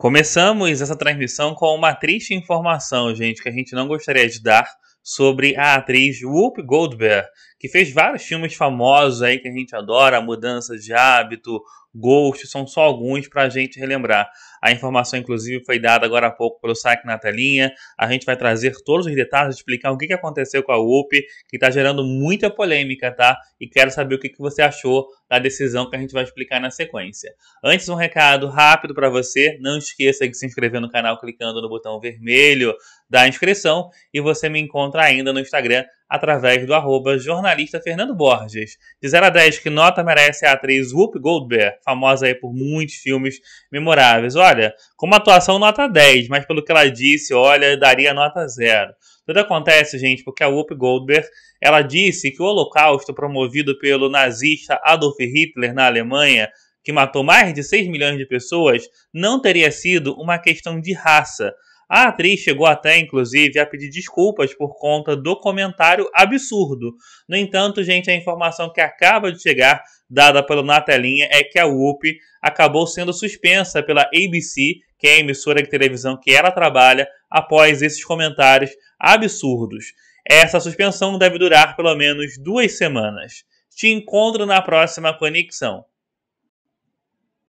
Começamos essa transmissão com uma triste informação, gente, que a gente não gostaria de dar sobre a atriz Whoopi Goldberg, que fez vários filmes famosos aí que a gente adora, Mudança de Hábito, Ghost, são só alguns para a gente relembrar. A informação, inclusive, foi dada agora há pouco pelo saque na telinha. A gente vai trazer todos os detalhes, explicar o que aconteceu com a Whoop, que está gerando muita polêmica, tá? E quero saber o que você achou da decisão que a gente vai explicar na sequência. Antes, um recado rápido para você: não esqueça de se inscrever no canal clicando no botão vermelho da inscrição e você me encontra ainda no Instagram através do arroba jornalista Fernando Borges. De 0 a 10, que nota merece a atriz Whoop Goldberg, famosa aí por muitos filmes memoráveis? Olha, como atuação nota 10, mas pelo que ela disse, olha, daria nota 0. Tudo acontece, gente, porque a Whoop Goldberg ela disse que o holocausto promovido pelo nazista Adolf Hitler na Alemanha que matou mais de 6 milhões de pessoas, não teria sido uma questão de raça, a atriz chegou até, inclusive, a pedir desculpas por conta do comentário absurdo. No entanto, gente, a informação que acaba de chegar, dada pelo Natelinha, é que a Whoop acabou sendo suspensa pela ABC, que é a emissora de televisão que ela trabalha, após esses comentários absurdos. Essa suspensão deve durar pelo menos duas semanas. Te encontro na próxima conexão.